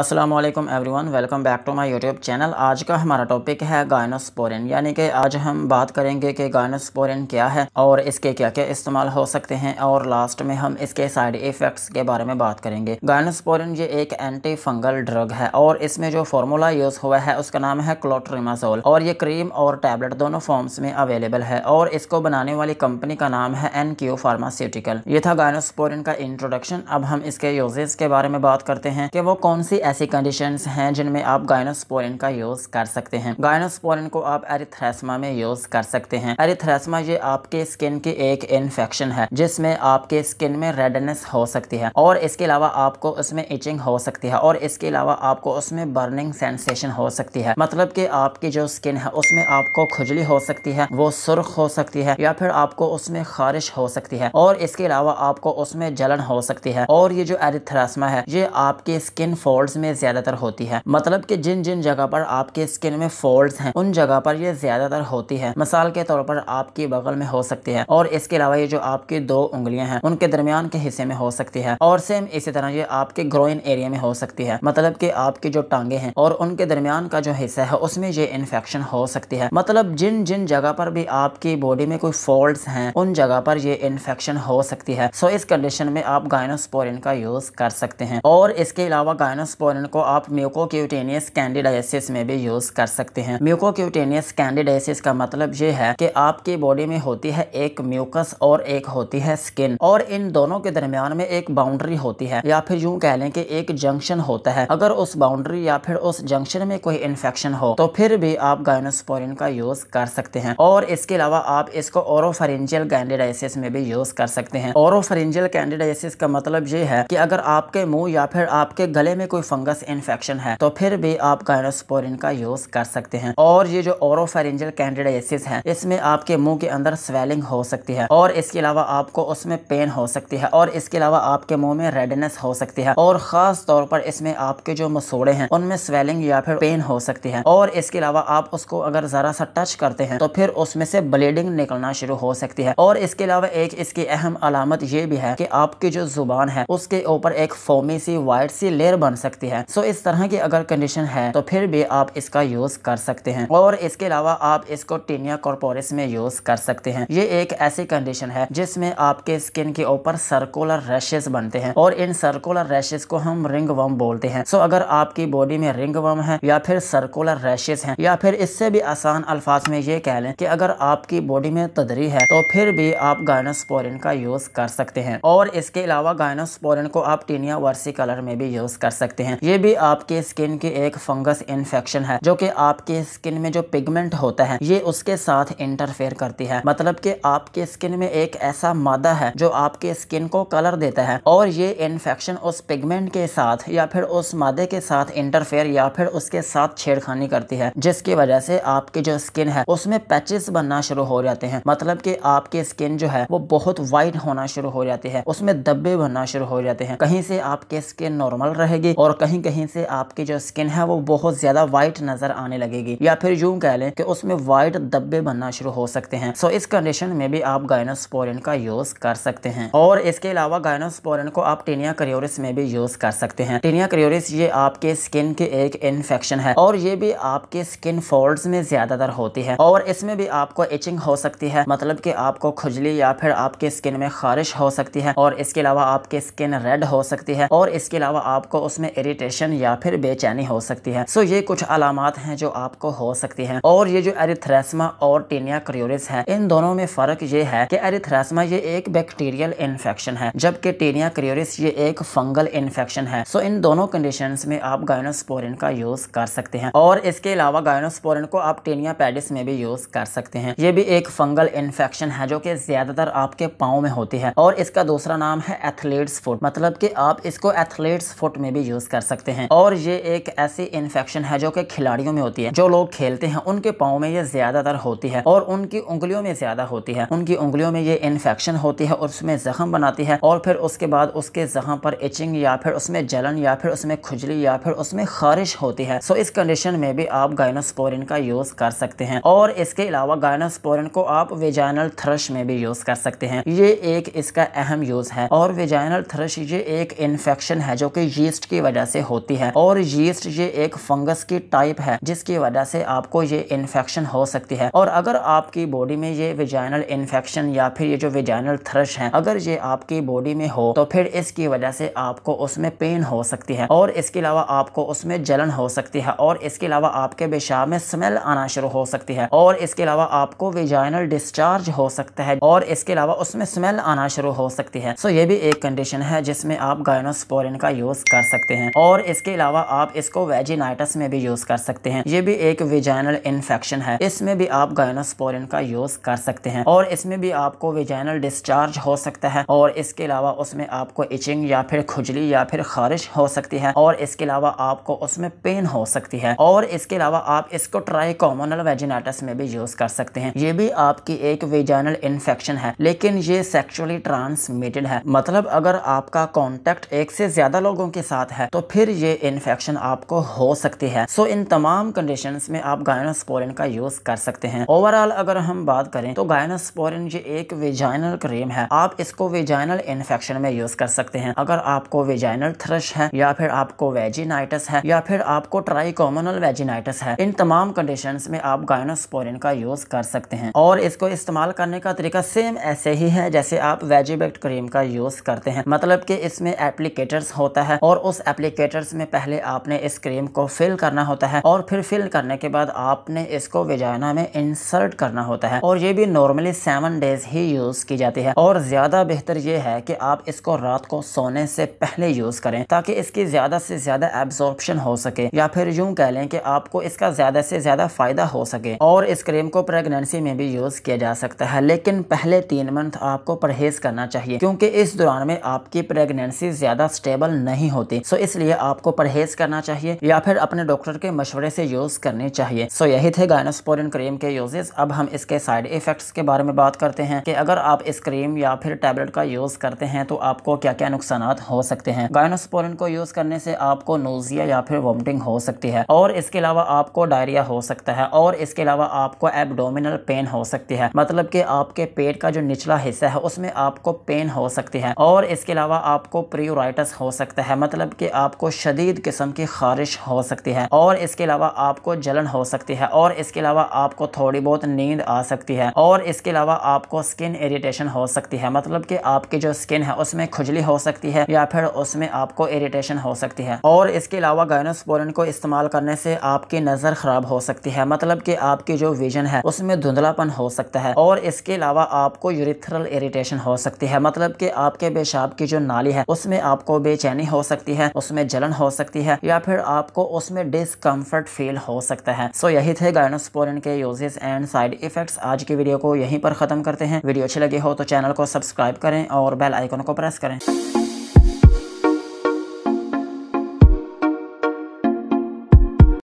Aslam everyone welcome back to my YouTube channel आज का हमारा टॉपिक है गायनोस्पोरिन यानी कि आज हम बात करेंगे कि गायनोस्पोरिन क्या है और इसके क्या क्या इस्तेमाल हो सकते हैं और लास्ट में हम इसके साइड इफ़ेक्ट्स के बारे में बात करेंगे गायनोस्पोरिन ये एक एंटी फंगल ड्रग है और इसमें जो फार्मूला यूज़ हुआ है उसका नाम है क्लोट्रीमाजोल और ये क्रीम और टैबलेट दोनों फॉर्म्स में अवेलेबल है और इसको बनाने वाली कंपनी का नाम है एन क्यू फार्मास्यूटिकल ये था गायनोस्पोरिन का इंट्रोडक्शन अब हम इसके यूजेस के बारे में बात करते हैं कि वो कौन सी ऐसी कंडीशन हैं जिनमें आप गायनोस्पोरिन का यूज़ कर सकते हैं गायनोस्पोरिन को आप एरिथ्रेसमा में यूज़ कर सकते हैं एरिथ्रेसमा ये आपके स्किन की एक इन्फेक्शन है जिसमें आपके स्किन में रेडनेस हो सकती है और इसके अलावा आपको उसमें इचिंग हो सकती है और इसके अलावा आपको उसमें बर्निंग सेंसेशन हो सकती है मतलब कि आपकी जो स्किन है उसमें आपको खुजली हो सकती है वो सुर्ख हो सकती है या फिर आपको उसमें खारिश हो सकती है और इसके अलावा आपको उसमें जलन हो सकती है और ये जो एरिथ्रेसमा है ये आपके स्किन फोल्ड फोल्ड्स में ज्यादातर होती है मतलब की जिन जिन जगह पर आपके स्किन में फोल्ड्स है उन जगह पर ये ज्यादातर होती है मिसाल के तौर पर आपकी बगल में हो सकती है और इसके अलावा ये जो आपकी दो उंगलियां हैं उनके दरमियान के हिस्से में हो सकती है और सेम इसी तरह ये आपके ग्रोइन एरिया में हो सकती है मतलब की आपकी जो टांगे हैं और उनके दरमियान का जो हिस्सा है उसमें ये इन्फेक्शन हो सकती है मतलब जिन जिन जगह पर भी आपकी बॉडी में कोई फॉल्ट है उन जगह पर ये इन्फेक्शन हो सकती है सो इस कंडीशन में आप गायनोस्पोरिन का यूज कर सकते हैं और इसके अलावा गायनोस्पोर स्पोरन को आप म्यूकोक्यूटेनियस कैंडिडाइसिस में भी यूज कर सकते हैं म्यूकोक्यूटेनियस कैंडिडाइसिस का मतलब ये है कि आपके बॉडी में होती है एक म्यूकस और एक होती है स्किन और इन दोनों के दरमियान में एक बाउंड्री होती है या फिर यूं कह लें कि एक जंक्शन होता है अगर उस बाउंड्री या फिर उस जंक्शन में कोई इन्फेक्शन हो तो फिर भी आप गायनोस्पोरिन का यूज कर सकते हैं और इसके अलावा आप इसको ओरोफरेंजियल कैंडिडाइसिस में भी यूज कर सकते हैं ओरोफरेंजियल कैंडिडाइसिस का मतलब ये है कि अगर आपके मुंह या फिर आपके गले में कोई फंगस इन्फेक्शन है तो फिर भी आप काइनोस्पोरिन का यूज कर सकते हैं और ये जो ओरोफेरेंजल कैंडिडाइसिस है इसमें आपके मुंह के अंदर स्वेलिंग हो सकती है और इसके अलावा आपको उसमें पेन हो सकती है और इसके अलावा आपके मुंह में रेडनेस हो सकती है और खास तौर पर इसमें आपके जो मसूड़े हैं उनमें स्वेलिंग या फिर पेन हो सकती है और इसके अलावा आप उसको अगर जरा सा टच करते हैं तो फिर उसमें से ब्लीडिंग निकलना शुरू हो सकती है और इसके अलावा एक इसकी अहम अलामत ये भी है कि आपकी जो जुबान है उसके ऊपर एक फोमी सी व्हाइट सी लेयर बन सकती सकती है सो इस तरह की अगर कंडीशन है तो फिर भी आप इसका यूज कर सकते हैं और इसके अलावा आप इसको टीनिया कॉर्पोरिस में यूज कर सकते हैं ये एक ऐसी कंडीशन है जिसमें आपके स्किन के ऊपर सर्कुलर रैशेस बनते हैं और इन सर्कुलर रैशेस को हम रिंग वम बोलते हैं सो अगर आपकी बॉडी में रिंग वम है या फिर सर्कुलर रैशेज हैं या फिर इससे भी आसान अल्फाज में ये कह लें कि अगर आपकी बॉडी में तदरी है तो फिर भी आप गायनोस्पोरिन का यूज कर सकते हैं और इसके अलावा गायनोस्पोरिन को आप टीनिया वर्सी कलर में भी यूज कर सकते हैं सकते हैं ये भी आपके स्किन की एक फंगस इन्फेक्शन है जो कि आपके स्किन में जो पिगमेंट होता है ये उसके साथ इंटरफेयर करती है मतलब कि आपके स्किन में एक ऐसा मादा है जो आपके स्किन को कलर देता है और ये इन्फेक्शन उस पिगमेंट के साथ या फिर उस मादे के साथ इंटरफेयर या फिर उसके साथ छेड़खानी करती है जिसकी वजह से आपकी जो स्किन है उसमें पैचेस बनना शुरू हो जाते हैं मतलब कि आपकी स्किन जो है वो बहुत व्हाइट होना शुरू हो जाती है उसमें धब्बे बनना शुरू हो जाते हैं कहीं से आपके स्किन नॉर्मल रहेगी और और कहीं कहीं से आपकी जो स्किन है वो बहुत ज़्यादा व्हाइट नज़र आने लगेगी या फिर यूं कह लें कि उसमें व्हाइट धब्बे बनना शुरू हो सकते हैं सो इस कंडीशन में भी आप गायनोस्पोरिन का यूज़ कर सकते हैं और इसके अलावा गायनोस्पोरिन को आप टीनिया क्रियोरिस में भी यूज़ कर सकते हैं टीनिया क्रियोरिस ये आपके स्किन के एक इन्फेक्शन है और ये भी आपके स्किन फोल्ड्स में ज़्यादातर होती है और इसमें भी आपको इचिंग हो सकती है मतलब की आपको खुजली या फिर आपके स्किन में खारिश हो सकती है और इसके अलावा आपके स्किन रेड हो सकती है और इसके अलावा आपको उसमें इरिटेशन या फिर बेचैनी हो सकती है सो ये कुछ अलामत हैं जो आपको हो सकती है और ये जो एरिथ्रेसमा और टीनिया क्रियोरिस है इन दोनों में फर्क ये है कि एरिथ्रेसमा ये एक बैक्टीरियल इन्फेक्शन है जबकि टीनिया क्रियोरिस ये एक फंगल इन्फेक्शन है सो इन दोनों कंडीशन में आप गायनोस्पोरिन का यूज कर सकते हैं और इसके अलावा गायनोस्पोरिन को आप टेनिया पेडिस में भी यूज कर सकते हैं ये भी एक फंगल इन्फेक्शन है जो कि ज्यादातर आपके पाओ में होती है और इसका दूसरा नाम है एथलीट्स फुट मतलब कि आप इसको एथलीट्स फुट में भी यूज कर सकते हैं और ये एक ऐसी इन्फेक्शन है जो कि खिलाड़ियों में होती है जो लोग खेलते हैं उनके पाओ में ये ज्यादातर होती है और उनकी उंगलियों में ज्यादा होती है उनकी उंगलियों में ये इन्फेक्शन होती है और उसमें जख्म बनाती है और फिर उसके बाद उसके जख्म पर इचिंग या फिर उसमें जलन या फिर उसमें खुजली या फिर उसमें खारिश होती है सो इस कंडीशन में भी आप गायनोस्पोरिन का यूज कर सकते हैं और इसके अलावा गायनोस्पोरिन को आप वेजाइनल थ्रश में भी यूज कर सकते हैं ये एक इसका अहम यूज है और वेजाइनल थ्रश ये एक इन्फेक्शन है जो कि यीस्ट की वजह वजह से होती है और यीस्ट ये एक फंगस की टाइप है जिसकी वजह से आपको ये इन्फेक्शन हो सकती है और अगर आपकी बॉडी में ये विजाइनल इन्फेक्शन या फिर ये जो विजाइनल थ्रश है अगर ये आपकी बॉडी में हो तो फिर इसकी वजह से आपको उसमें पेन हो सकती है और इसके अलावा आपको उसमें जलन हो सकती है और इसके अलावा आपके पेशाब में स्मेल आना शुरू हो सकती है और इसके अलावा आपको विजाइनल डिस्चार्ज हो सकता है और इसके अलावा उसमें स्मेल आना शुरू हो सकती है सो ये भी एक कंडीशन है जिसमें आप गायनोस्पोरिन का यूज कर सकते हैं और इसके अलावा आप इसको वेजिनाइटस में भी यूज कर सकते हैं ये भी एक वेजाइनल इन्फेक्शन है इसमें भी आप गायनोस्पोरिन का यूज कर सकते हैं और इसमें भी आपको वेजाइनल डिस्चार्ज हो सकता है और इसके अलावा उसमें आपको इचिंग या फिर खुजली या फिर खारिश हो सकती है और इसके अलावा आपको उसमें पेन हो सकती है और इसके अलावा आप इसको ट्राई कॉमोनल वेजिनाइटस में भी यूज कर सकते हैं ये भी आपकी एक वेजाइनल इन्फेक्शन है लेकिन ये सेक्सुअली ट्रांसमिटेड है मतलब अगर आपका कॉन्टेक्ट एक से ज्यादा लोगों के साथ है तो फिर ये इन्फेक्शन आपको हो सकती है सो इन तमाम कंडीशन में आप गायनोस्पोरिन का यूज कर सकते हैं ओवरऑल अगर हम बात करें तो गायनोस्पोरिन ये एक विजाइनल क्रीम है आप इसको विजाइनल इन्फेक्शन में यूज कर सकते हैं अगर आपको विजाइनल थ्रश है या फिर आपको वेजिनाइटिस है या फिर आपको ट्राइकोमोनल वेजिनाइटिस है इन तमाम कंडीशन में आप गायनोस्पोरिन का यूज कर सकते हैं और इसको इस्तेमाल करने का तरीका सेम ऐसे ही है जैसे आप वेजिबेक्ट क्रीम का यूज करते हैं मतलब की इसमें एप्लीकेटर्स होता है और उस एप्लीकेटर इंडिकेटर्स में पहले आपने इस क्रीम को फिल करना होता है और फिर फिल करने के बाद आपने इसको वेजाइना में इंसर्ट करना होता है और ये भी नॉर्मली सेवन डेज ही यूज की जाती है और ज्यादा बेहतर ये है कि आप इसको रात को सोने से पहले यूज करें ताकि इसकी ज्यादा से ज्यादा एब्जॉर्प्शन हो सके या फिर यूं कह लें कि आपको इसका ज्यादा से ज्यादा फायदा हो सके और इस क्रीम को प्रेगनेंसी में भी यूज किया जा सकता है लेकिन पहले तीन मंथ आपको परहेज करना चाहिए क्योंकि इस दौरान में आपकी प्रेगनेंसी ज्यादा स्टेबल नहीं होती सो इस इसलिए आपको परहेज करना चाहिए या फिर अपने डॉक्टर के मशवरे से यूज करने चाहिए सो यही थे गायनोस्पोरिन क्रीम के यूजेस अब हम इसके साइड इफेक्ट्स के बारे में बात करते हैं कि अगर आप इस क्रीम या फिर टैबलेट का यूज करते हैं तो आपको क्या क्या नुकसान हो सकते हैं गायनोस्पोरिन को यूज करने से आपको नोजिया या फिर वॉमिटिंग हो सकती है और इसके अलावा आपको डायरिया हो सकता है और इसके अलावा आपको एबडोमिनल पेन हो सकती है मतलब की आपके पेट का जो निचला हिस्सा है उसमें आपको पेन हो सकती है और इसके अलावा आपको प्रियोराइटस हो सकता है मतलब की आपको शदीद किस्म की खारिश हो सकती है और इसके अलावा आपको जलन हो सकती है और इसके अलावा आपको थोड़ी बहुत नींद आ सकती है और इसके अलावा आपको स्किन इरीटेशन हो सकती है मतलब कि आपकी जो स्किन है उसमें खुजली हो सकती है या फिर उसमें आपको इरीटेशन हो सकती है और इसके अलावा गायनोस्पोरन को इस्तेमाल करने से आपकी नज़र ख़राब हो सकती है मतलब कि आपकी जो विजन है उसमें धुंधलापन हो सकता है और इसके अलावा आपको यूरिथरल इरीटेशन हो सकती है मतलब कि आपके पेशाब की जो नाली है उसमें आपको बेचैनी हो सकती है उसमें उसमें जलन हो सकती है या फिर आपको उसमें डिसकम्फर्ट फील हो सकता है सो यही थे गायनोस्पोरिन के यूजेस एंड साइड इफेक्ट्स आज की वीडियो को यहीं पर खत्म करते हैं वीडियो अच्छी लगी हो तो चैनल को सब्सक्राइब करें और बेल आइकन को प्रेस करें